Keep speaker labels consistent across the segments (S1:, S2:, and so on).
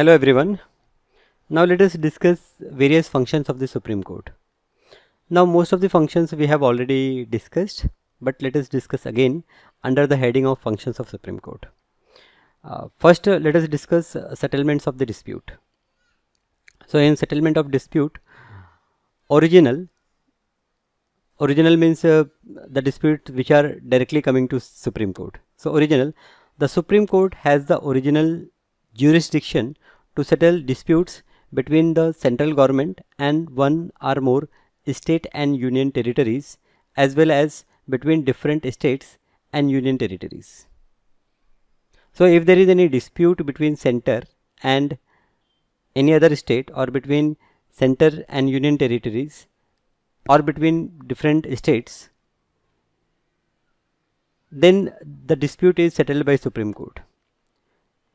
S1: Hello everyone. Now let us discuss various functions of the Supreme Court. Now most of the functions we have already discussed but let us discuss again under the heading of functions of Supreme Court. Uh, first uh, let us discuss uh, settlements of the dispute. So in settlement of dispute original original means uh, the dispute which are directly coming to Supreme Court. So original the Supreme Court has the original jurisdiction to settle disputes between the central government and one or more state and union territories as well as between different states and union territories. So if there is any dispute between center and any other state or between center and union territories or between different states, then the dispute is settled by Supreme Court.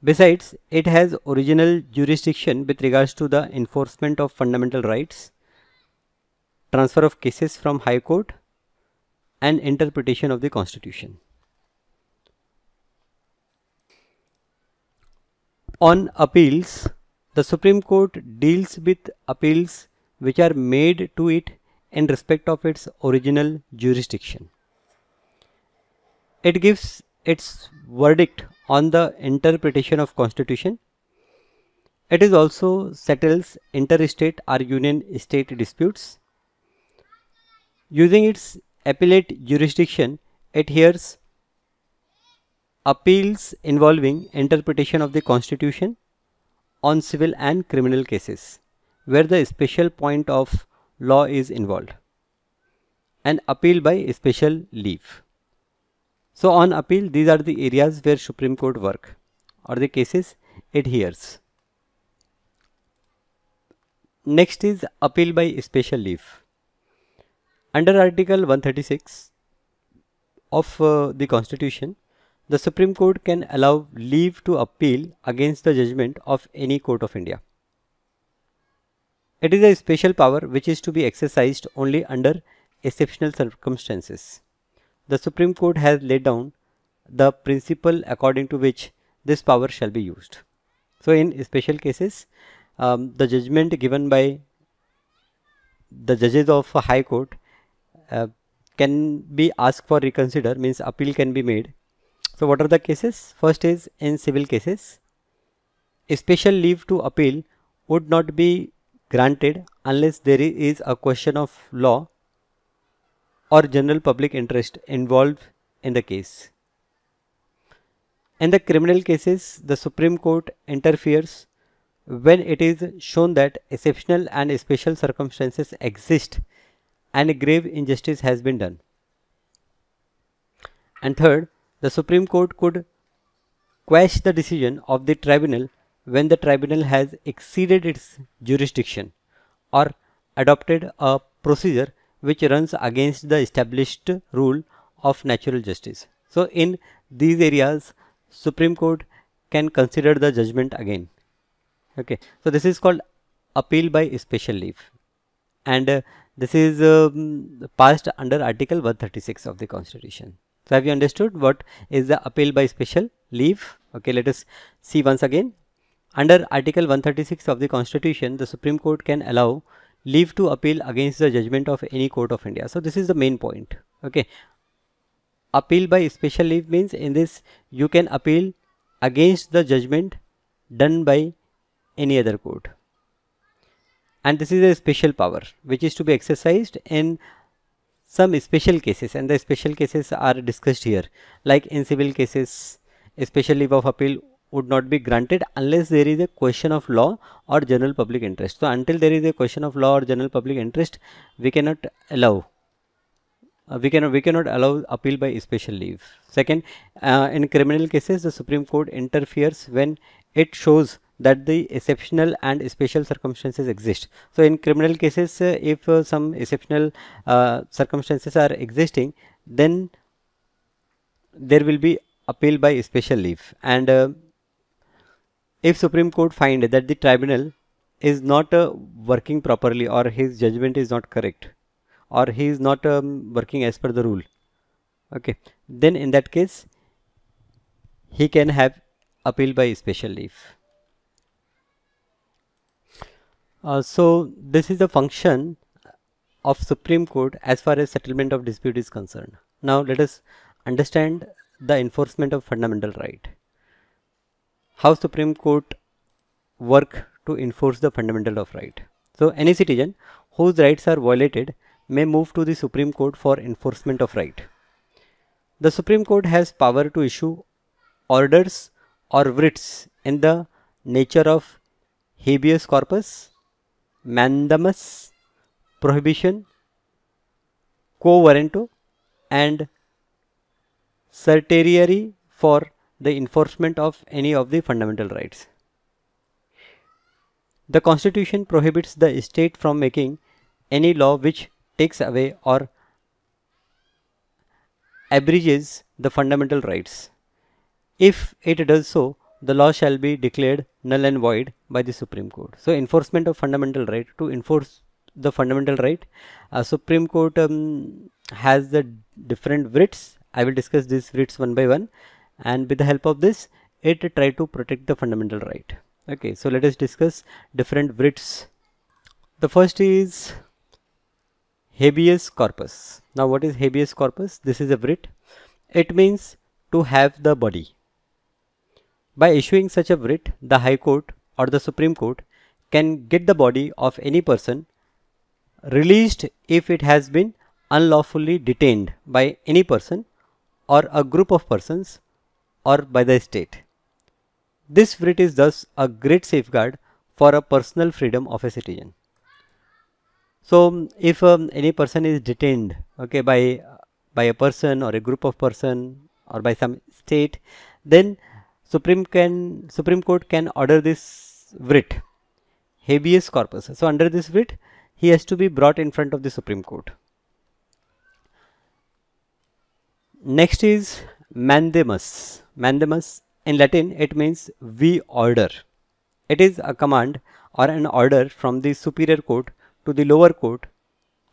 S1: Besides, it has original jurisdiction with regards to the enforcement of fundamental rights, transfer of cases from High Court and interpretation of the Constitution. On appeals, the Supreme Court deals with appeals which are made to it in respect of its original jurisdiction. It gives its verdict on the interpretation of constitution. It is also settles interstate or union state disputes. Using its appellate jurisdiction, it hears appeals involving interpretation of the constitution on civil and criminal cases where the special point of law is involved. An appeal by special leave. So on appeal, these are the areas where Supreme Court work or the cases adheres. Next is appeal by special leave. Under Article 136 of uh, the Constitution, the Supreme Court can allow leave to appeal against the judgment of any court of India. It is a special power which is to be exercised only under exceptional circumstances. The Supreme Court has laid down the principle according to which this power shall be used. So in special cases, um, the judgment given by the judges of a high court uh, can be asked for reconsider means appeal can be made. So what are the cases? First is in civil cases, special leave to appeal would not be granted unless there is a question of law or general public interest involved in the case. In the criminal cases, the Supreme Court interferes when it is shown that exceptional and special circumstances exist and a grave injustice has been done. And third, the Supreme Court could quash the decision of the tribunal when the tribunal has exceeded its jurisdiction or adopted a procedure which runs against the established rule of natural justice. So in these areas, Supreme Court can consider the judgment again. Okay, so this is called appeal by special leave, and uh, this is um, passed under Article 136 of the Constitution. So have you understood what is the appeal by special leave? Okay, let us see once again. Under Article 136 of the Constitution, the Supreme Court can allow leave to appeal against the judgment of any court of India. So this is the main point. Okay. Appeal by special leave means in this you can appeal against the judgment done by any other court. And this is a special power which is to be exercised in some special cases and the special cases are discussed here like in civil cases, special leave of appeal would not be granted unless there is a question of law or general public interest. So until there is a question of law or general public interest, we cannot allow. Uh, we cannot we cannot allow appeal by special leave. Second, uh, in criminal cases, the Supreme Court interferes when it shows that the exceptional and special circumstances exist. So in criminal cases, uh, if uh, some exceptional uh, circumstances are existing, then there will be appeal by special leave and uh, if Supreme Court find that the tribunal is not uh, working properly or his judgment is not correct or he is not um, working as per the rule okay then in that case he can have appeal by special leave uh, so this is the function of Supreme Court as far as settlement of dispute is concerned now let us understand the enforcement of fundamental right how Supreme Court work to enforce the fundamental of right. So any citizen whose rights are violated may move to the Supreme Court for enforcement of right. The Supreme Court has power to issue orders or writs in the nature of habeas corpus, mandamus, prohibition, quo warranto, and certiorari for the enforcement of any of the fundamental rights. The constitution prohibits the state from making any law which takes away or abridges the fundamental rights. If it does so, the law shall be declared null and void by the Supreme Court. So, enforcement of fundamental right to enforce the fundamental right, uh, Supreme Court um, has the different writs. I will discuss these writs one by one and with the help of this it tried to protect the fundamental right okay so let us discuss different writs the first is habeas corpus now what is habeas corpus this is a writ it means to have the body by issuing such a writ the high court or the supreme court can get the body of any person released if it has been unlawfully detained by any person or a group of persons or by the state. This writ is thus a great safeguard for a personal freedom of a citizen. So um, if um, any person is detained okay by by a person or a group of person or by some state then Supreme can Supreme Court can order this writ habeas corpus. So under this writ he has to be brought in front of the Supreme Court. Next is mandamus mandamus. In Latin, it means we order. It is a command or an order from the superior court to the lower court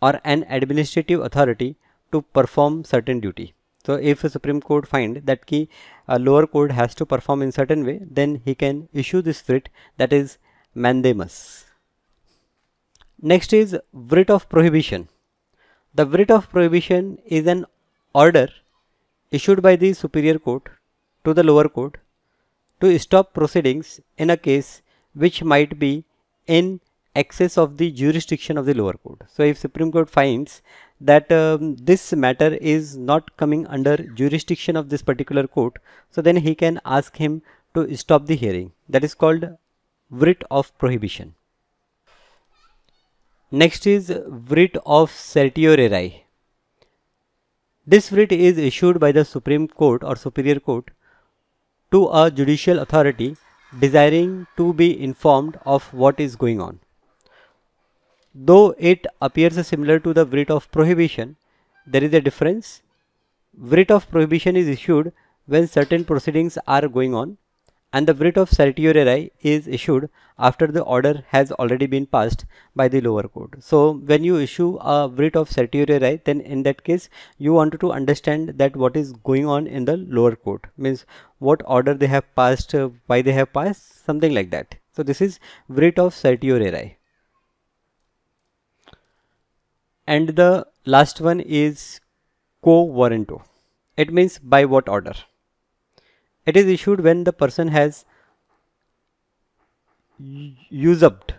S1: or an administrative authority to perform certain duty. So if a Supreme Court find that key a lower court has to perform in certain way, then he can issue this writ that is mandamus. Next is writ of prohibition. The writ of prohibition is an order issued by the superior court to the lower court to stop proceedings in a case which might be in excess of the jurisdiction of the lower court. So if Supreme Court finds that um, this matter is not coming under jurisdiction of this particular court, so then he can ask him to stop the hearing. That is called writ of prohibition. Next is writ of certiorari. This writ is issued by the Supreme Court or Superior Court to a judicial authority desiring to be informed of what is going on. Though it appears similar to the writ of prohibition, there is a difference. Writ of prohibition is issued when certain proceedings are going on and the writ of certiorari is issued after the order has already been passed by the lower court. So when you issue a writ of certiorari then in that case you want to understand that what is going on in the lower court means what order they have passed, uh, why they have passed something like that. So this is writ of certiorari. And the last one is co warranto. It means by what order. It is issued when the person has usurped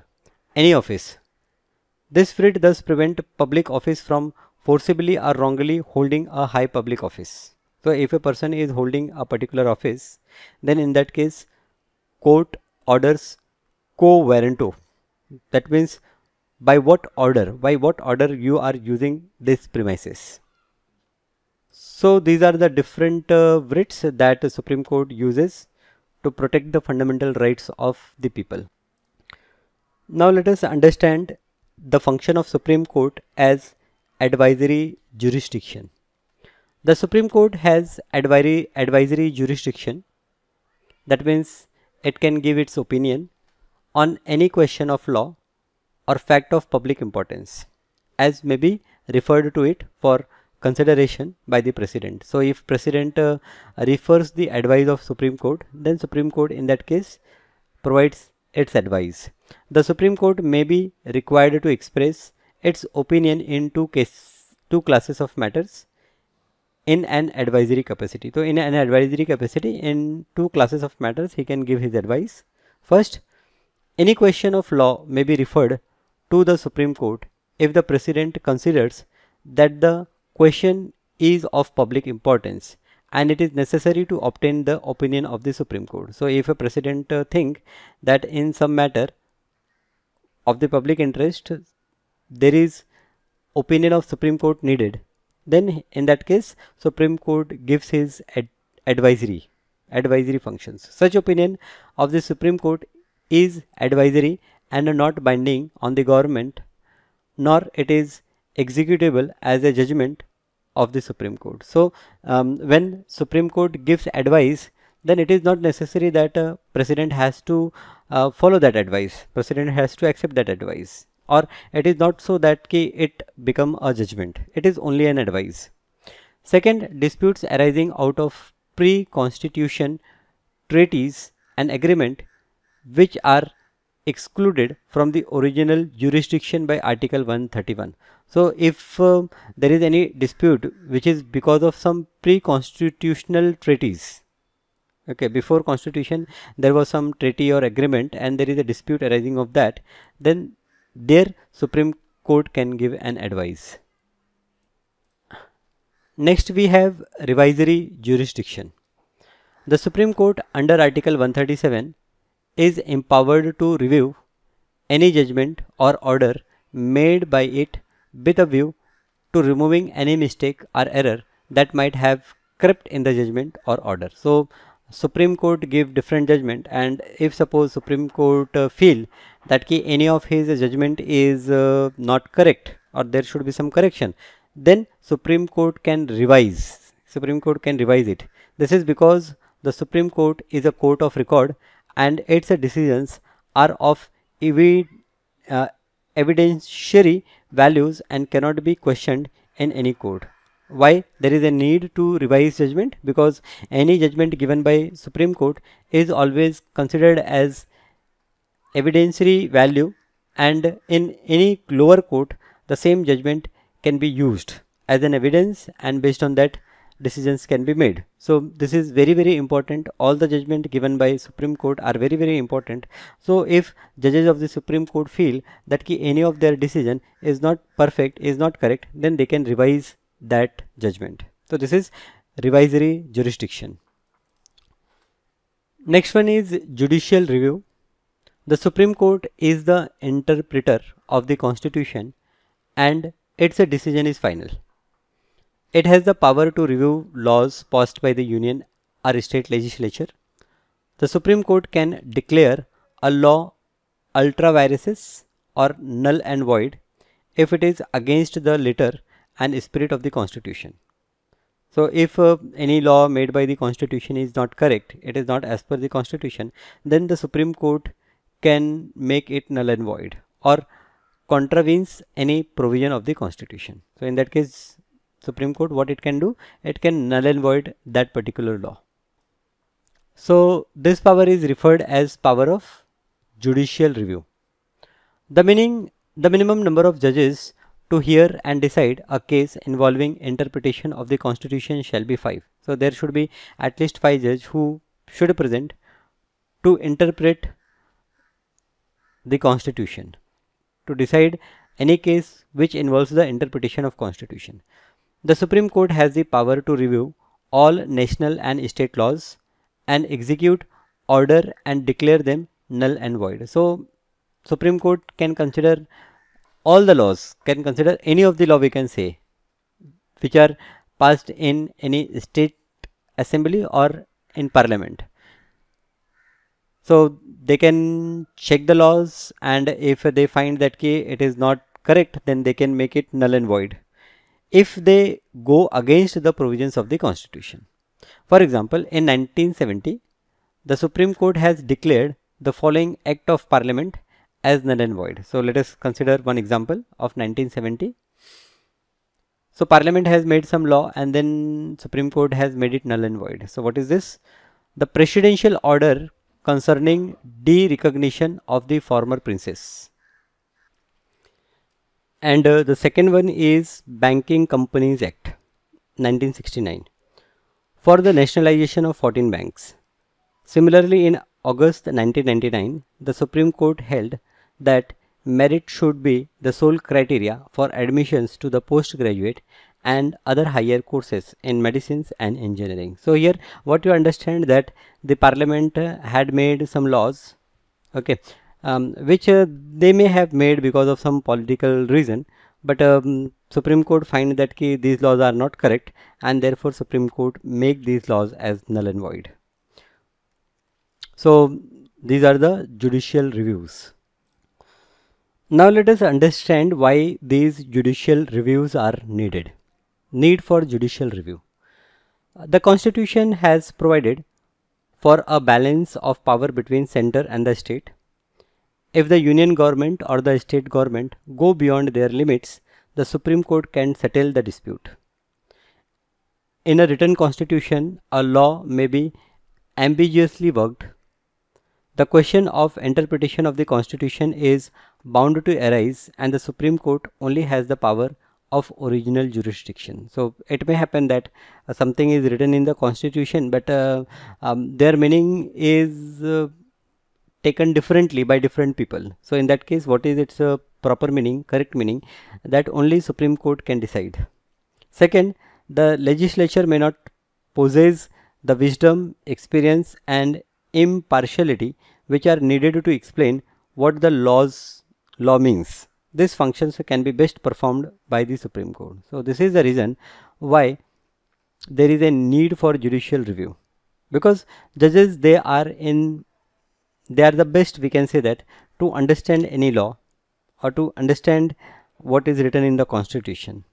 S1: any office. This writ thus prevent public office from forcibly or wrongly holding a high public office. So if a person is holding a particular office, then in that case, court orders co warranto. That means by what order, by what order you are using this premises. So these are the different uh, writs that the Supreme Court uses to protect the fundamental rights of the people. Now let us understand the function of Supreme Court as advisory jurisdiction. The Supreme Court has advisory, advisory jurisdiction. That means it can give its opinion on any question of law or fact of public importance as may be referred to it for consideration by the president. So if president uh, refers the advice of Supreme Court, then Supreme Court in that case provides its advice. The Supreme Court may be required to express its opinion in two cases, two classes of matters in an advisory capacity. So in an advisory capacity in two classes of matters he can give his advice. First, any question of law may be referred to the Supreme Court if the president considers that the question is of public importance and it is necessary to obtain the opinion of the Supreme Court. So if a president uh, think that in some matter of the public interest there is opinion of Supreme Court needed then in that case Supreme Court gives his ad advisory advisory functions. Such opinion of the Supreme Court is advisory and not binding on the government nor it is executable as a judgment of the Supreme Court. So um, when Supreme Court gives advice, then it is not necessary that a president has to uh, follow that advice. President has to accept that advice or it is not so that ki it become a judgment. It is only an advice. Second, disputes arising out of pre-constitution treaties and agreement which are excluded from the original jurisdiction by article 131 so if uh, there is any dispute which is because of some pre-constitutional treaties, okay, before constitution there was some treaty or agreement and there is a dispute arising of that, then their Supreme Court can give an advice. Next we have revisory jurisdiction. The Supreme Court under Article 137 is empowered to review any judgment or order made by it with a view to removing any mistake or error that might have crept in the judgment or order. So Supreme Court give different judgment and if suppose Supreme Court uh, feel that ki any of his judgment is uh, not correct or there should be some correction then Supreme Court can revise Supreme Court can revise it this is because the Supreme Court is a court of record and its decisions are of evi uh, evidentiary values and cannot be questioned in any court. Why there is a need to revise judgment? Because any judgment given by Supreme Court is always considered as evidentiary value and in any lower court the same judgment can be used as an evidence and based on that decisions can be made. So this is very very important. All the judgment given by Supreme Court are very very important. So if judges of the Supreme Court feel that ki any of their decision is not perfect, is not correct, then they can revise that judgment. So this is revisory jurisdiction. Next one is judicial review. The Supreme Court is the interpreter of the Constitution and its decision is final. It has the power to review laws passed by the union or state legislature. The Supreme Court can declare a law ultra vires or null and void if it is against the letter and spirit of the constitution. So if uh, any law made by the constitution is not correct, it is not as per the constitution, then the Supreme Court can make it null and void or contravenes any provision of the constitution. So in that case, Supreme Court, what it can do? It can null and void that particular law. So this power is referred as power of judicial review. The meaning, the minimum number of judges to hear and decide a case involving interpretation of the constitution shall be 5. So there should be at least 5 judges who should present to interpret the constitution to decide any case which involves the interpretation of constitution. The Supreme Court has the power to review all national and state laws and execute, order and declare them null and void. So Supreme Court can consider all the laws, can consider any of the law we can say which are passed in any state assembly or in parliament. So they can check the laws and if they find that key it is not correct then they can make it null and void if they go against the provisions of the constitution. For example, in 1970, the Supreme Court has declared the following act of parliament as null and void. So let us consider one example of 1970. So parliament has made some law and then Supreme Court has made it null and void. So what is this? The presidential order concerning de-recognition of the former princess and uh, the second one is banking companies act 1969 for the nationalization of 14 banks similarly in august 1999 the supreme court held that merit should be the sole criteria for admissions to the postgraduate and other higher courses in medicines and engineering so here what you understand that the parliament uh, had made some laws okay um, which uh, they may have made because of some political reason but um, Supreme Court find that ki, these laws are not correct and therefore Supreme Court make these laws as null and void. So these are the judicial reviews. Now let us understand why these judicial reviews are needed. Need for judicial review. The constitution has provided for a balance of power between center and the state if the union government or the state government go beyond their limits, the Supreme Court can settle the dispute. In a written constitution, a law may be ambiguously worked. The question of interpretation of the constitution is bound to arise and the Supreme Court only has the power of original jurisdiction. So it may happen that uh, something is written in the constitution but uh, um, their meaning is uh, taken differently by different people. So in that case, what is its uh, proper meaning, correct meaning that only Supreme Court can decide. Second, the legislature may not possess the wisdom, experience and impartiality which are needed to explain what the laws law means. These functions can be best performed by the Supreme Court. So this is the reason why there is a need for judicial review because judges they are in they are the best we can say that to understand any law or to understand what is written in the constitution.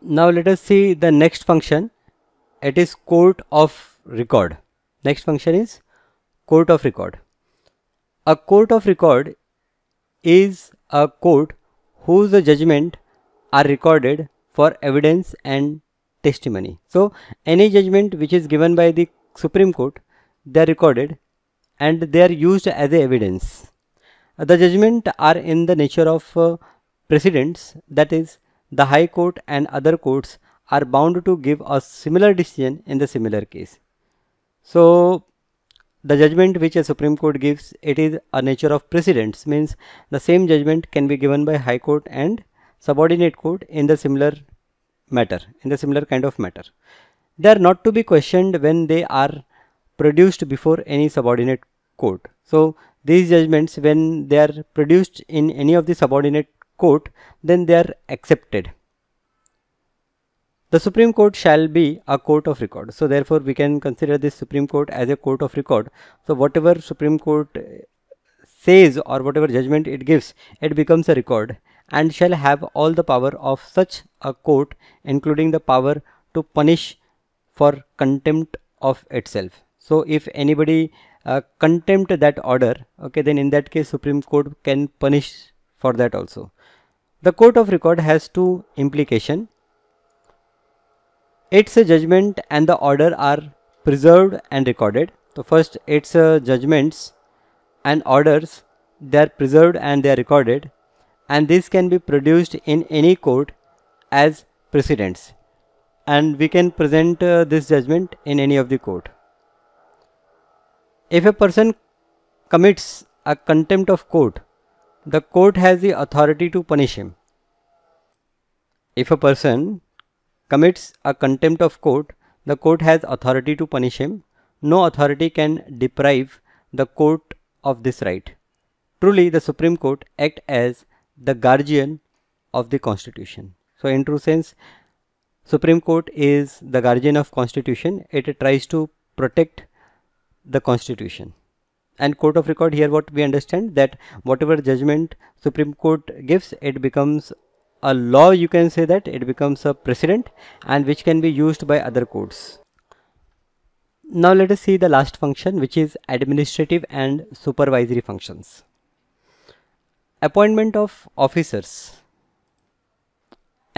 S1: Now let us see the next function. It is court of record. Next function is court of record. A court of record is a court whose judgment are recorded for evidence and testimony. So any judgment which is given by the Supreme Court they are recorded and they are used as evidence. The judgment are in the nature of uh, precedents that is the high court and other courts are bound to give a similar decision in the similar case. So the judgment which a Supreme Court gives it is a nature of precedents means the same judgment can be given by high court and subordinate court in the similar matter in the similar kind of matter. They are not to be questioned when they are produced before any subordinate court. So these judgments when they are produced in any of the subordinate court then they are accepted. The Supreme Court shall be a court of record. So therefore we can consider this Supreme Court as a court of record. So whatever Supreme Court says or whatever judgment it gives it becomes a record and shall have all the power of such a court including the power to punish for contempt of itself so if anybody uh, contempt that order okay then in that case supreme court can punish for that also the court of record has two implication its judgment and the order are preserved and recorded so first its uh, judgments and orders they are preserved and they are recorded and this can be produced in any court as precedents and we can present uh, this judgment in any of the court if a person commits a contempt of court, the court has the authority to punish him. If a person commits a contempt of court, the court has authority to punish him. No authority can deprive the court of this right. Truly, the Supreme Court act as the guardian of the Constitution. So, in true sense, Supreme Court is the guardian of Constitution. It tries to protect the constitution and court of record here what we understand that whatever judgment supreme court gives it becomes a law you can say that it becomes a precedent and which can be used by other courts now let us see the last function which is administrative and supervisory functions appointment of officers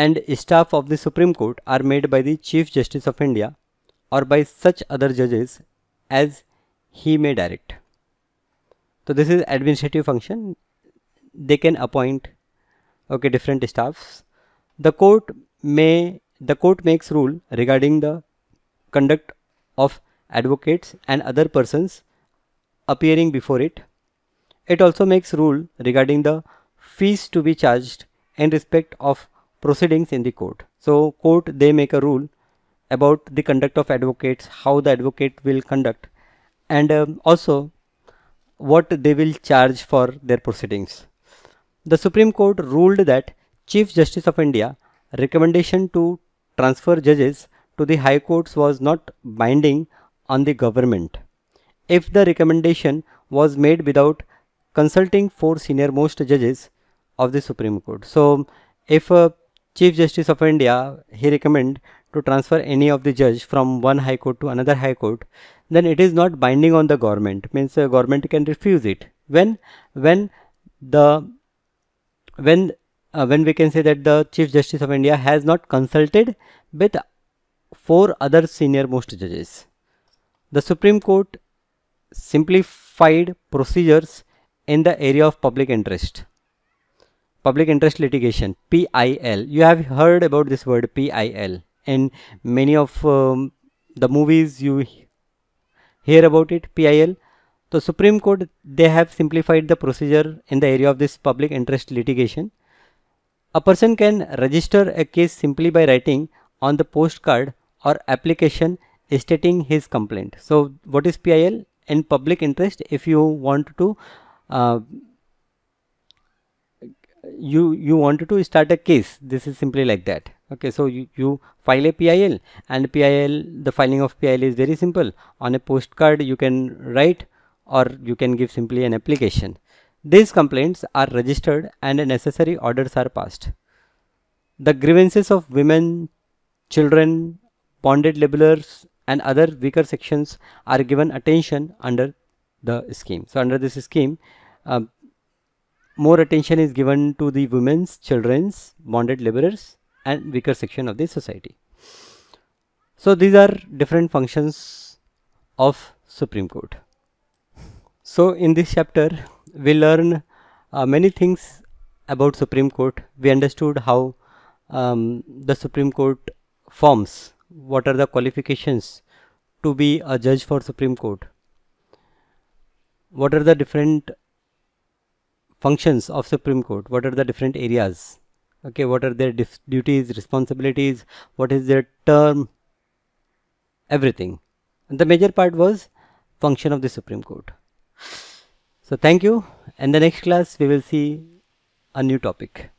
S1: and staff of the supreme court are made by the chief justice of india or by such other judges as he may direct so this is administrative function they can appoint okay different staffs the court may the court makes rule regarding the conduct of advocates and other persons appearing before it it also makes rule regarding the fees to be charged in respect of proceedings in the court so court they make a rule about the conduct of advocates how the advocate will conduct and um, also what they will charge for their proceedings. The Supreme Court ruled that Chief Justice of India recommendation to transfer judges to the high courts was not binding on the government if the recommendation was made without consulting four senior most judges of the Supreme Court. So if uh, Chief Justice of India he recommend to transfer any of the judge from one high court to another high court then it is not binding on the government means the government can refuse it when when the when uh, when we can say that the chief justice of india has not consulted with four other senior most judges the supreme court simplified procedures in the area of public interest public interest litigation pil you have heard about this word pil in many of um, the movies you hear about it PIL the Supreme Court they have simplified the procedure in the area of this public interest litigation a person can register a case simply by writing on the postcard or application stating his complaint so what is PIL in public interest if you want to uh, you you wanted to start a case this is simply like that okay so you, you file a pil and pil the filing of pil is very simple on a postcard you can write or you can give simply an application these complaints are registered and necessary orders are passed the grievances of women children bonded laborers and other weaker sections are given attention under the scheme so under this scheme uh, more attention is given to the women's children's bonded laborers and weaker section of the society. So these are different functions of Supreme Court. So in this chapter we learn uh, many things about Supreme Court. We understood how um, the Supreme Court forms, what are the qualifications to be a judge for Supreme Court, what are the different functions of Supreme Court, what are the different areas okay what are their duties responsibilities what is their term everything and the major part was function of the supreme court so thank you and the next class we will see a new topic